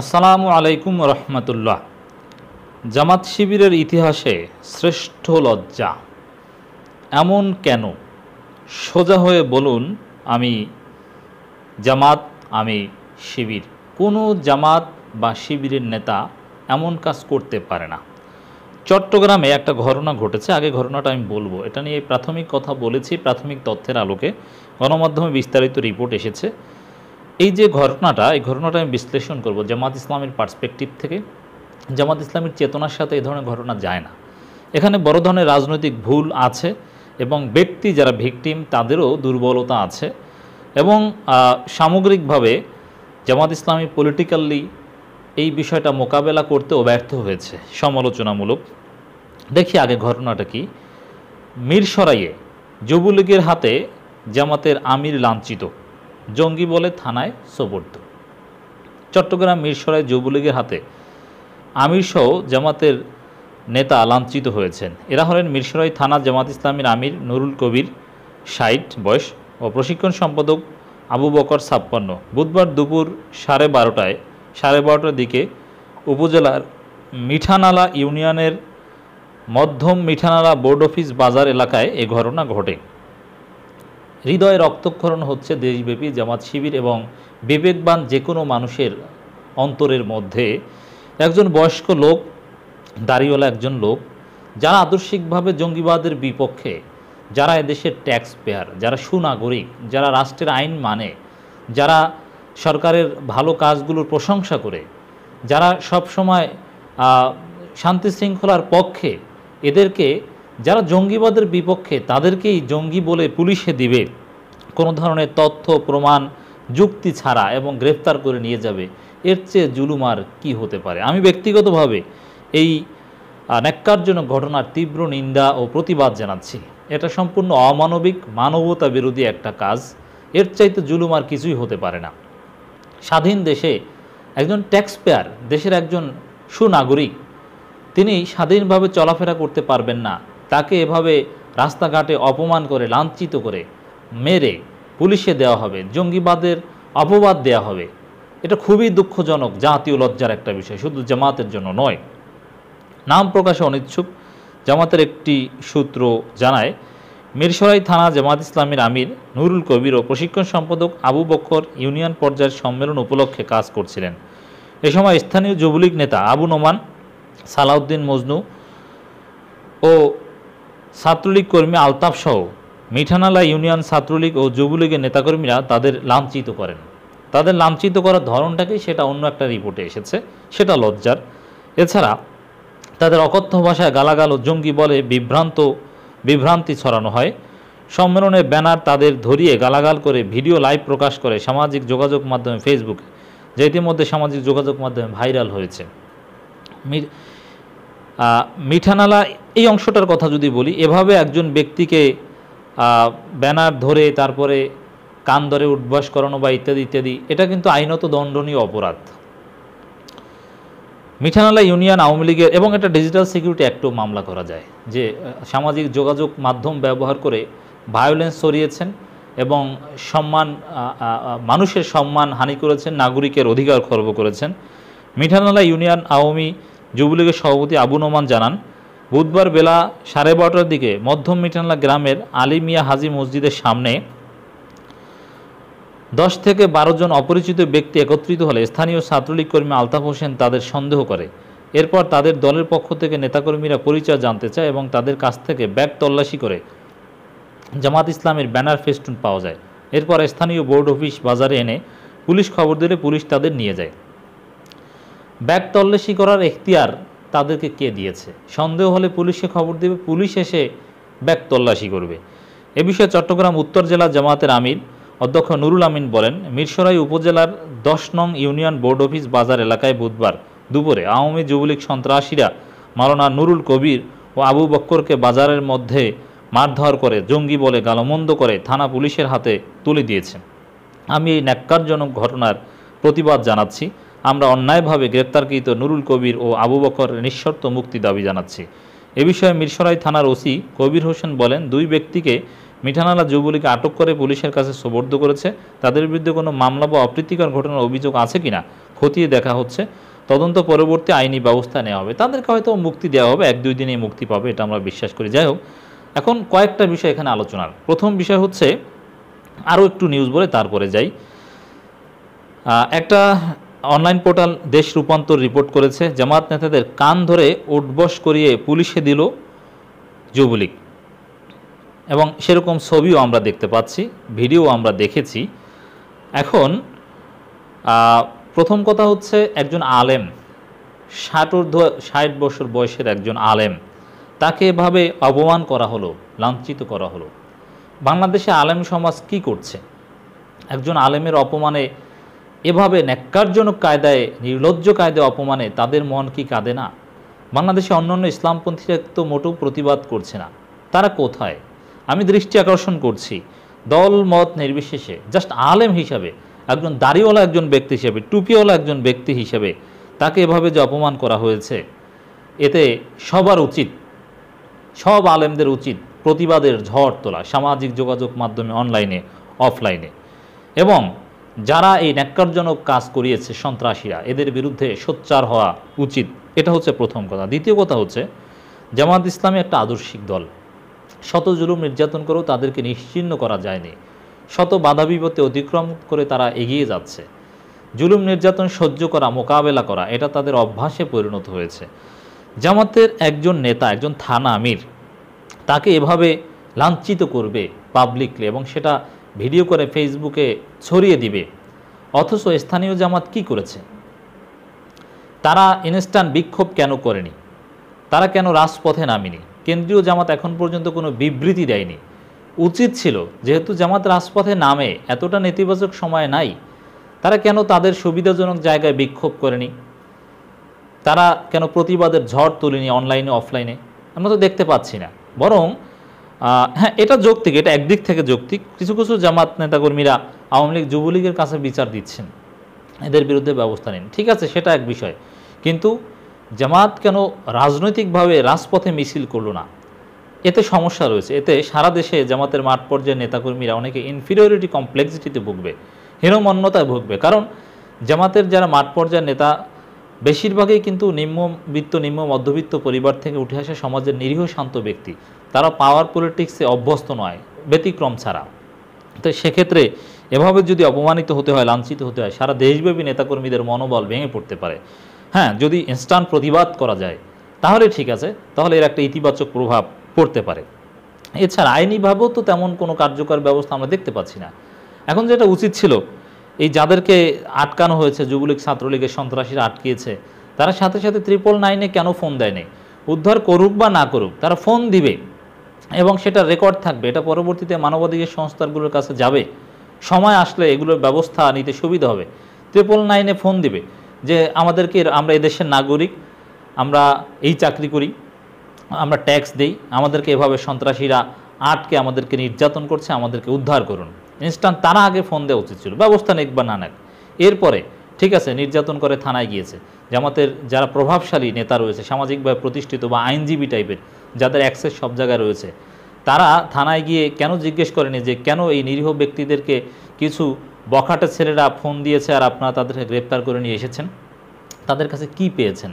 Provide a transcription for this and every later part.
আসসালামু আলাইকুম রহমতুল্লাহ জামাত শিবিরের ইতিহাসে শ্রেষ্ঠ লজ্জা এমন কেন সোজা হয়ে বলুন আমি জামাত আমি শিবির কোনো জামাত বা শিবিরের নেতা এমন কাজ করতে পারে না চট্টগ্রামে একটা ঘটনা ঘটেছে আগে ঘটনাটা আমি বলবো এটা নিয়ে প্রাথমিক কথা বলেছি প্রাথমিক তথ্যের আলোকে গণমাধ্যমে বিস্তারিত রিপোর্ট এসেছে এই যে ঘটনাটা এই ঘটনাটা আমি বিশ্লেষণ করব জামাত ইসলামের পার্সপেক্টিভ থেকে জামাত ইসলামের চেতনার সাথে এ ধরনের ঘটনা যায় না এখানে বড় ধরনের রাজনৈতিক ভুল আছে এবং ব্যক্তি যারা ভিকটিম তাদেরও দুর্বলতা আছে এবং সামগ্রিকভাবে জামাত ইসলামী পলিটিক্যালি এই বিষয়টা মোকাবেলা করতে ব্যর্থ হয়েছে সমালোচনামূলক দেখি আগে ঘটনাটা কি মিরসরাইয়ে যুবলীগের হাতে জামাতের আমির লাঞ্ছিত জঙ্গি বলে থানায় সোপর্দ চট্টগ্রাম মিরসরায় যুবলীগের হাতে আমিরসহ জামাতের নেতা লাঞ্ছিত হয়েছেন এরা হলেন মিরসরাই থানা জামাত ইসলামীর আমির নুরুল কবির ষাট বয়স ও প্রশিক্ষণ সম্পাদক আবু বকর ছাপ্পান্ন বুধবার দুপুর সাড়ে বারোটায় সাড়ে বারোটার দিকে উপজেলার মিঠানালা ইউনিয়নের মধ্যম মিঠানালা বোর্ড অফিস বাজার এলাকায় এ ঘটনা ঘটে হৃদয়ে রক্তক্ষরণ হচ্ছে দেশব্যাপী জামাত শিবির এবং বিবেকবান যে কোনো মানুষের অন্তরের মধ্যে একজন বয়স্ক লোক দাঁড়িওয়ালা একজন লোক যারা আদর্শিকভাবে জঙ্গিবাদের বিপক্ষে যারা এদেশের ট্যাক্স পেয়ার যারা সুনাগরিক যারা রাষ্ট্রের আইন মানে যারা সরকারের ভালো কাজগুলোর প্রশংসা করে যারা সব সময় শান্তি শৃঙ্খলার পক্ষে এদেরকে যারা জঙ্গিবাদের বিপক্ষে তাদেরকেই জঙ্গি বলে পুলিশে দিবে কোনো ধরনের তথ্য প্রমাণ যুক্তি ছাড়া এবং গ্রেফতার করে নিয়ে যাবে এর চেয়ে জুলুমার কি হতে পারে আমি ব্যক্তিগতভাবে এই ন্যাক্কারজনক ঘটনার তীব্র নিন্দা ও প্রতিবাদ জানাচ্ছি এটা সম্পূর্ণ অমানবিক মানবতা বিরোধী একটা কাজ এর চাইতে জুলুম আর কিছুই হতে পারে না স্বাধীন দেশে একজন ট্যাক্স পেয়ার দেশের একজন সুনাগরিক তিনি স্বাধীনভাবে চলাফেরা করতে পারবেন না তাকে এভাবে রাস্তাঘাটে অপমান করে লাঞ্ছিত করে মেরে পুলিশে দেওয়া হবে জঙ্গিবাদের অপবাদ দেওয়া হবে এটা খুবই দুঃখজনক জাতীয় লজ্জার একটা বিষয় শুধু জামাতের জন্য নয় নাম প্রকাশে অনিচ্ছুক জামাতের একটি সূত্র জানায় মিরসরাই থানা জামাত ইসলামের আমির নুরুল কবির ও প্রশিক্ষণ সম্পাদক আবু বক্কর ইউনিয়ন পর্যায়ের সম্মেলন উপলক্ষে কাজ করছিলেন এ সময় স্থানীয় যুবলীগ নেতা আবু নোমান সালাউদ্দিন মজনু ও ছাত্রলীগ কর্মী আলতাফসহ মিঠানালা ইউনিয়ন ছাত্রলীগ ও যুবলীগের নেতাকর্মীরা তাদের লাঞ্ছিত করেন তাদের লাঞ্ছিত করার ধরনটাকেই সেটা অন্য একটা রিপোর্টে এসেছে সেটা লজ্জার এছাড়া তাদের অকথ্য ভাষায় গালাগাল ও জঙ্গি বলে বিভ্রান্ত বিভ্রান্তি ছড়ানো হয় সম্মেলনে ব্যানার তাদের ধরিয়ে গালাগাল করে ভিডিও লাইভ প্রকাশ করে সামাজিক যোগাযোগ মাধ্যমে ফেসবুকে যে ইতিমধ্যে সামাজিক যোগাযোগ মাধ্যমে ভাইরাল হয়েছে মিঠানালা এই অংশটার কথা যদি বলি এভাবে একজন ব্যক্তিকে ব্যানার ধরে তারপরে কান ধরে উদ্বাস করানো বা ইত্যাদি ইত্যাদি এটা কিন্তু আইনত দণ্ডনীয় অপরাধ মিঠানালা ইউনিয়ন আওয়ামী লীগের এবং এটা ডিজিটাল সিকিউরিটি অ্যাক্টও মামলা করা যায় যে সামাজিক যোগাযোগ মাধ্যম ব্যবহার করে ভায়োলেন্স সরিয়েছেন এবং সম্মান মানুষের সম্মান হানি করেছেন নাগরিকের অধিকার খর্ব করেছেন মিঠানালা ইউনিয়ন আওয়ামী যুবলীগের সভাপতি আবু নোমান জানান বুধবার বেলা সাড়ে বারোটার দিকে মধ্যম মিটানলা গ্রামের আলী মিয়া হাজি মসজিদের সামনে দশ থেকে বারো জন অপরিচিত ব্যক্তি একত্রিত হলে স্থানীয় ছাত্রলীগ কর্মী আলতাফ হোসেন তাদের সন্দেহ করে এরপর তাদের দলের পক্ষ থেকে নেতাকর্মীরা পরিচয় জানতে চায় এবং তাদের কাছ থেকে ব্যাগ তল্লাশি করে জামাত ইসলামের ব্যানার ফেস্টুন পাওয়া যায় এরপর স্থানীয় বোর্ড অফিস বাজারে এনে পুলিশ খবর দিলে পুলিশ তাদের নিয়ে যায় ব্যাগ তল্লাশি করার এখতিয়ার তাদেরকে কে দিয়েছে সন্দেহ হলে পুলিশে খবর দেবে পুলিশ এসে ব্যাগ তল্লাশি করবে এ বিষয়ে চট্টগ্রাম উত্তর জেলা জামাতের আমির অধ্যক্ষ নুরুল আমিন বলেন মিরসরাই উপজেলার দশ নং ইউনিয়ন বোর্ড অফিস বাজার এলাকায় বুধবার দুপুরে আওয়ামী যুবলীগ সন্ত্রাসীরা মাওলানা নুরুল কবির ও আবু বক্করকে বাজারের মধ্যে মারধর করে জঙ্গি বলে গালমন্দ করে থানা পুলিশের হাতে তুলে দিয়েছেন আমি এই ন্যাক্কারজনক ঘটনার প্রতিবাদ জানাচ্ছি আমরা অন্যায়ভাবে গ্রেপ্তারকৃত নুরুল কবির ও আবু বকর নিঃশর্ত মুক্তি দাবি জানাচ্ছি এ বিষয়ে মিরসরাই থানার ওসি কবির হোসেন বলেন দুই ব্যক্তিকে মিঠানালা যুবলীকে আটক করে পুলিশের কাছে সোপর্দ করেছে তাদের বিরুদ্ধে কোনো মামলা বা অপ্রীতিকর ঘটনার অভিযোগ আছে কিনা খতিয়ে দেখা হচ্ছে তদন্ত পরবর্তী আইনি ব্যবস্থা নেওয়া হবে তাদেরকে হয়তো মুক্তি দেওয়া হবে এক দুই দিনে মুক্তি পাবে এটা আমরা বিশ্বাস করি যাই হোক এখন কয়েকটা বিষয় এখানে আলোচনার প্রথম বিষয় হচ্ছে আরও একটু নিউজ বলে তারপরে যাই একটা অনলাইন পোর্টাল দেশ রূপান্তর রিপোর্ট করেছে জামাত নেতাদের কান ধরে উঠবস করিয়ে পুলিশে দিল যুবলীগ এবং সেরকম ছবিও আমরা দেখতে পাচ্ছি ভিডিও আমরা দেখেছি এখন প্রথম কথা হচ্ছে একজন আলেম ষাট ঊর্ধ্ব ষাট বছর বয়সের একজন আলেম তাকে এভাবে অপমান করা হলো লাঞ্ছিত করা হলো বাংলাদেশে আলেম সমাজ কি করছে একজন আলেমের অপমানে এভাবে ন্যাক্কারজনক কায়দায় নির্লজ্জ কায়দায় অপমানে তাদের মন কি কাঁদে না বাংলাদেশে অন্যান্য ইসলামপন্থীরা তো মোটেও প্রতিবাদ করছে না তারা কোথায় আমি দৃষ্টি আকর্ষণ করছি দল মত নির্বিশেষে জাস্ট আলেম হিসাবে একজন দাড়িওয়ালা একজন ব্যক্তি হিসাবে টুপিওয়ালা একজন ব্যক্তি হিসাবে তাকে এভাবে যে অপমান করা হয়েছে এতে সবার উচিত সব আলেমদের উচিত প্রতিবাদের ঝড় তোলা সামাজিক যোগাযোগ মাধ্যমে অনলাইনে অফলাইনে এবং যারা এই ন্যাক্কারজনক কাজ করিয়েছে সন্ত্রাসীরা এদের বিরুদ্ধে সোচ্চার হওয়া উচিত এটা হচ্ছে প্রথম কথা দ্বিতীয় কথা হচ্ছে জামাত ইসলামী একটা আদর্শিক দল শত জুলুম নির্যাতন করেও তাদেরকে নিশ্চিন্ন করা যায়নি শত বাধা বিপত্তি অতিক্রম করে তারা এগিয়ে যাচ্ছে জুলুম নির্যাতন সহ্য করা মোকাবেলা করা এটা তাদের অভ্যাসে পরিণত হয়েছে জামাতের একজন নেতা একজন থানা আমির তাকে এভাবে লাঞ্ছিত করবে পাবলিকলি এবং সেটা ভিডিও করে ফেসবুকে ছড়িয়ে দিবে অথচ স্থানীয় জামাত কি করেছে তারা ইনস্ট্যান্ট বিক্ষোভ কেন করেনি তারা কেন রাজপথে নামেনি কেন্দ্রীয় জামাত এখন পর্যন্ত কোনো বিবৃতি দেয়নি উচিত ছিল যেহেতু জামাত রাজপথে নামে এতটা নেতিবাচক সময় নাই তারা কেন তাদের সুবিধাজনক জায়গায় বিক্ষোভ করেনি তারা কেন প্রতিবাদের ঝড় তুলিনি অনলাইনে অফলাইনে আমরা তো দেখতে পাচ্ছি না বরং হ্যাঁ এটা যৌক্তিক এটা একদিক থেকে যৌক্তিক কিছু কিছু জামাত নেতাকর্মীরা আওয়ামী লীগ যুবলীগের কাছে বিচার দিচ্ছেন এদের বিরুদ্ধে ব্যবস্থা নিন ঠিক আছে সেটা এক বিষয় কিন্তু জামাত কেন রাজনৈতিকভাবে রাজপথে মিছিল করল না এতে সমস্যা রয়েছে এতে সারা দেশে জামাতের মাঠ পর্যায়ে নেতাকর্মীরা অনেকে ইনফিরিয়রিটি কমপ্লেক্সিটিতে ভুগবে হীনমন্যতায় ভুগবে কারণ জামাতের যারা মাঠ পর্যায়ের নেতা বেশিরভাগই কিন্তু নিম্নবিত্ত নিম্ন মধ্যবিত্ত পরিবার থেকে উঠে আসে সমাজের নিরীহ শান্ত ব্যক্তি তারা পাওয়ার পলিটিক্সে অভ্যস্ত নয় ব্যতিক্রম ছাড়া তো সেক্ষেত্রে এভাবে যদি অপমানিত হতে হয় লাঞ্ছিত হতে হয় সারা দেশব্যাপী নেতাকর্মীদের মনোবল ভেঙে পড়তে পারে হ্যাঁ যদি ইনস্ট্যান্ট প্রতিবাদ করা যায় তাহলে ঠিক আছে তাহলে এর একটা ইতিবাচক প্রভাব পড়তে পারে এছাড়া আইনিভাবেও তো তেমন কোনো কার্যকর ব্যবস্থা আমরা দেখতে পাচ্ছি না এখন যেটা উচিত ছিল এই যাদেরকে আটকানো হয়েছে যুবলীগ ছাত্রলীগের সন্ত্রাসীরা আটকিয়েছে তারা সাথে সাথে ত্রিপল নাইনে কেন ফোন দেয়নি উদ্ধার করুক বা না করুক তারা ফোন দিবে এবং সেটা রেকর্ড থাকবে এটা পরবর্তীতে মানবাধিকার সংস্থাগুলোর কাছে যাবে সময় আসলে এগুলোর ব্যবস্থা নিতে সুবিধা হবে ত্রিপল নাইনে ফোন দিবে যে আমাদেরকে আমরা এদেশের নাগরিক আমরা এই চাকরি করি আমরা ট্যাক্স দেই আমাদেরকে এভাবে সন্ত্রাসীরা আটকে আমাদেরকে নির্যাতন করছে আমাদেরকে উদ্ধার করুন ইনস্ট্যান্ট তারা আগে ফোন দেওয়া উচিত ছিল ব্যবস্থা নেক বা না নেক এরপরে ঠিক আছে নির্যাতন করে থানায় গিয়েছে জামাতের যারা প্রভাবশালী নেতা রয়েছে সামাজিকভাবে প্রতিষ্ঠিত বা আইনজীবী টাইপের যাদের অ্যাক্সেস সব জায়গায় রয়েছে তারা থানায় গিয়ে কেন জিজ্ঞেস করেনি যে কেন এই নিরীহ ব্যক্তিদেরকে কিছু বখাটে ছেলেরা ফোন দিয়েছে আর আপনারা তাদেরকে গ্রেপ্তার করে নিয়ে এসেছেন তাদের কাছে কি পেয়েছেন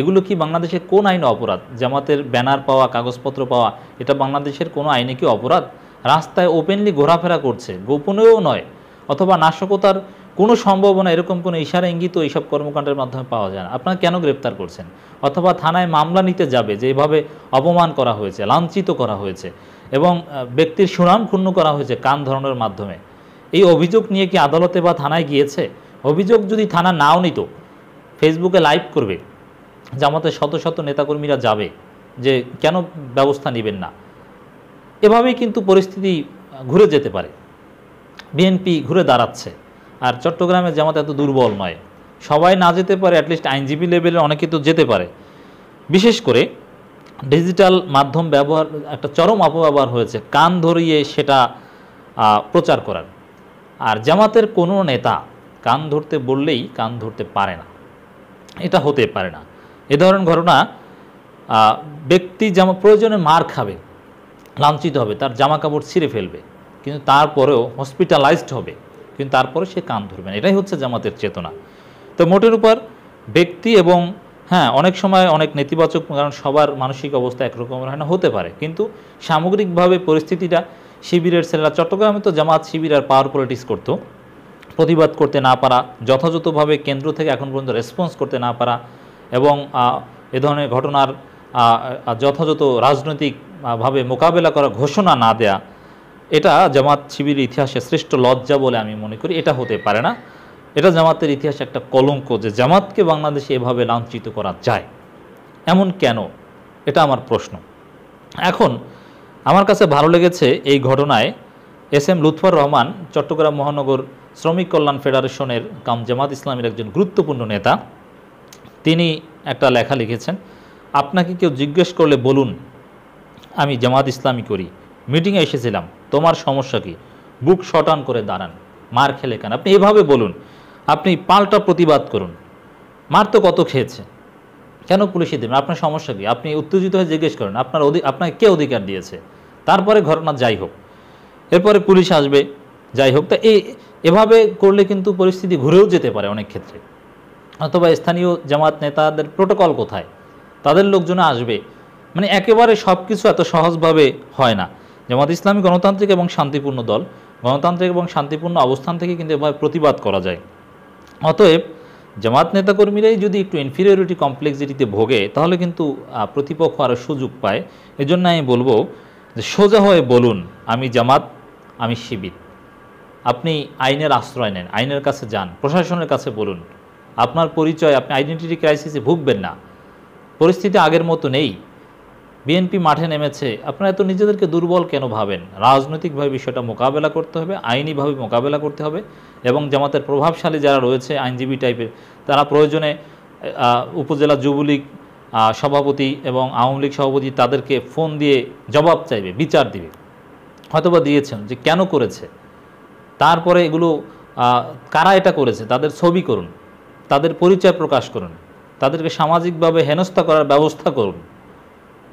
এগুলো কি বাংলাদেশের কোন আইনে অপরাধ জামাতের ব্যানার পাওয়া কাগজপত্র পাওয়া এটা বাংলাদেশের কোনো আইনে কি অপরাধ রাস্তায় ওপেনলি ঘোরাফেরা করছে গোপনেও নয় অথবা নাশকতার কোনো সম্ভাবনা এরকম কোনো ইশারা ইঙ্গিত এইসব কর্মকাণ্ডের মাধ্যমে পাওয়া যায় না আপনারা কেন গ্রেপ্তার করছেন অথবা থানায় মামলা নিতে যাবে যে এভাবে অপমান করা হয়েছে লাঞ্ছিত করা হয়েছে এবং ব্যক্তির সুনাম ক্ষুণ্ণ করা হয়েছে কান ধরনের মাধ্যমে এই অভিযোগ নিয়ে কি আদালতে বা থানায় গিয়েছে অভিযোগ যদি থানা নাও নিত ফেসবুকে লাইভ করবে আমাদের শত শত নেতাকর্মীরা যাবে যে কেন ব্যবস্থা নেবেন না এভাবেই কিন্তু পরিস্থিতি ঘুরে যেতে পারে বিএনপি ঘুরে দাঁড়াচ্ছে আর চট্টগ্রামে জামাত এত দুর্বল নয় সবাই না যেতে পারে অ্যাটলিস্ট আইনজীবী লেভেলে অনেকে তো যেতে পারে বিশেষ করে ডিজিটাল মাধ্যম ব্যবহার একটা চরম অপব্যবহার হয়েছে কান ধরিয়ে সেটা প্রচার করার আর জামাতের কোনো নেতা কান ধরতে বললেই কান ধরতে পারে না এটা হতে পারে না এ ধরনের ঘটনা ব্যক্তি যেমন প্রয়োজনে মার খাবে লাঞ্ছিত হবে তার জামা কাপড় ছিঁড়ে ফেলবে কিন্তু তারপরেও হসপিটালাইজড হবে কিন্তু তারপরে সে কান ধরবে না এটাই হচ্ছে জামাতের চেতনা তো মোটের উপর ব্যক্তি এবং হ্যাঁ অনেক সময় অনেক নেতিবাচক কারণ সবার মানসিক অবস্থা একরকমের হয় না হতে পারে কিন্তু সামগ্রিকভাবে পরিস্থিতিটা শিবিরের ছেলেরা চট্টগ্রামে তো জামাত শিবির আর পাওয়ার পলিটিক্স করতো প্রতিবাদ করতে না পারা যথাযথভাবে কেন্দ্র থেকে এখন পর্যন্ত রেসপন্স করতে না পারা এবং এ ধরনের ঘটনার যথাযথ রাজনৈতিক ভাবে মোকাবেলা করা ঘোষণা না দেয়া এটা জামাত শিবির ইতিহাসে শ্রেষ্ঠ লজ্জা বলে আমি মনে করি এটা হতে পারে না এটা জামাতের ইতিহাসে একটা কলঙ্ক যে জামাতকে বাংলাদেশে এভাবে লাঞ্ছিত করা যায় এমন কেন এটা আমার প্রশ্ন এখন আমার কাছে ভালো লেগেছে এই ঘটনায় এস এম লুৎফর রহমান চট্টগ্রাম মহানগর শ্রমিক কল্যাণ ফেডারেশনের কাম জামাত ইসলামের একজন গুরুত্বপূর্ণ নেতা তিনি একটা লেখা লিখেছেন আপনাকে কেউ জিজ্ঞেস করলে বলুন আমি জামাত ইসলামী করি মিটিংয়ে এসেছিলাম তোমার সমস্যা কি বুক শটান করে দাঁড়ান মার খেলে কেন আপনি এভাবে বলুন আপনি পাল্টা প্রতিবাদ করুন মার তো কত খেয়েছে কেন পুলিশে দেবেন আপনার সমস্যা কি আপনি উত্তেজিত হয়ে জিজ্ঞেস করেন আপনার আপনাকে কে অধিকার দিয়েছে তারপরে ঘটনা যাই হোক এরপরে পুলিশ আসবে যাই হোক তা এই এভাবে করলে কিন্তু পরিস্থিতি ঘুরেও যেতে পারে অনেক ক্ষেত্রে অথবা স্থানীয় জামাত নেতাদের প্রোটোকল কোথায় তাদের লোকজন আসবে মানে একেবারে সব কিছু এত সহজভাবে হয় না জামাত ইসলামী গণতান্ত্রিক এবং শান্তিপূর্ণ দল গণতান্ত্রিক এবং শান্তিপূর্ণ অবস্থান থেকে কিন্তু এভাবে প্রতিবাদ করা যায় অতএব জামাত নেতাকর্মীরাই যদি একটু ইনফিরিয়রিটি কমপ্লেক্সিটিতে ভোগে তাহলে কিন্তু প্রতিপক্ষ আরও সুযোগ পায় এজন্য আমি বলবো যে সোজা হয়ে বলুন আমি জামাত আমি শিবির আপনি আইনের আশ্রয় নেন আইনের কাছে যান প্রশাসনের কাছে বলুন আপনার পরিচয় আপনি আইডেন্টিটি ক্রাইসিসে ভুগবেন না পরিস্থিতি আগের মতো নেই বিএনপি মাঠে নেমেছে আপনারা এত নিজেদেরকে দুর্বল কেন ভাবেন রাজনৈতিকভাবে বিষয়টা মোকাবেলা করতে হবে আইনিভাবে মোকাবেলা করতে হবে এবং জামাতের প্রভাবশালী যারা রয়েছে আইনজীবী টাইপের তারা প্রয়োজনে উপজেলা যুবলীগ সভাপতি এবং আওয়ামী লীগ সভাপতি তাদেরকে ফোন দিয়ে জবাব চাইবে বিচার দিবে হয়তোবা দিয়েছেন যে কেন করেছে তারপরে এগুলো কারা এটা করেছে তাদের ছবি করুন তাদের পরিচয় প্রকাশ করুন তাদেরকে সামাজিকভাবে হেনস্থা করার ব্যবস্থা করুন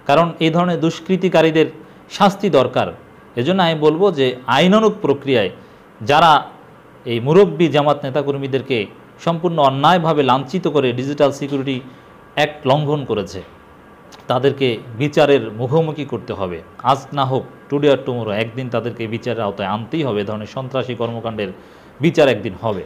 কারণ এই ধরনের দুষ্কৃতিকারীদের শাস্তি দরকার এজন্য আমি বলবো যে আইনানুক প্রক্রিয়ায় যারা এই মুরব্বী জামাত নেতাকর্মীদেরকে সম্পূর্ণ অন্যায়ভাবে লাঞ্ছিত করে ডিজিটাল সিকিউরিটি অ্যাক্ট লঙ্ঘন করেছে তাদেরকে বিচারের মুখোমুখি করতে হবে আজ না হোক টুডে আর টুমোরো একদিন তাদেরকে বিচারের আওতায় আনতেই হবে এ ধরনের সন্ত্রাসী কর্মকাণ্ডের বিচার একদিন হবে